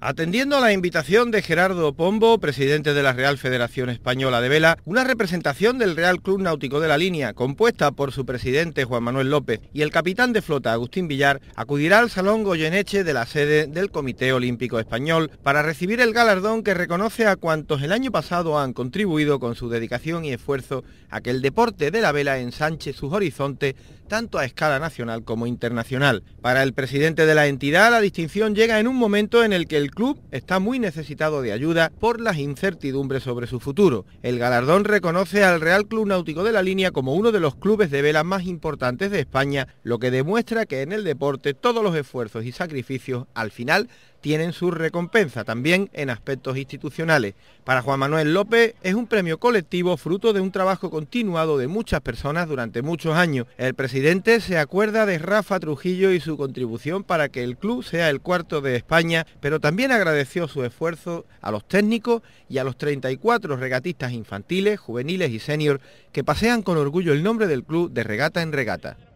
Atendiendo a la invitación de Gerardo Pombo, presidente de la Real Federación Española de Vela, una representación del Real Club Náutico de la Línea, compuesta por su presidente Juan Manuel López y el capitán de flota Agustín Villar, acudirá al Salón Goyeneche de la sede del Comité Olímpico Español para recibir el galardón que reconoce a cuantos el año pasado han contribuido con su dedicación y esfuerzo a que el deporte de la vela ensanche sus horizontes tanto a escala nacional como internacional. Para el presidente de la entidad, la distinción llega en un momento en el que el el club está muy necesitado de ayuda por las incertidumbres sobre su futuro. El galardón reconoce al Real Club Náutico de la Línea como uno de los clubes de vela más importantes de España, lo que demuestra que en el deporte todos los esfuerzos y sacrificios al final tienen su recompensa, también en aspectos institucionales. Para Juan Manuel López es un premio colectivo fruto de un trabajo continuado de muchas personas durante muchos años. El presidente se acuerda de Rafa Trujillo y su contribución para que el club sea el cuarto de España, pero también agradeció su esfuerzo a los técnicos y a los 34 regatistas infantiles, juveniles y senior que pasean con orgullo el nombre del club de regata en regata.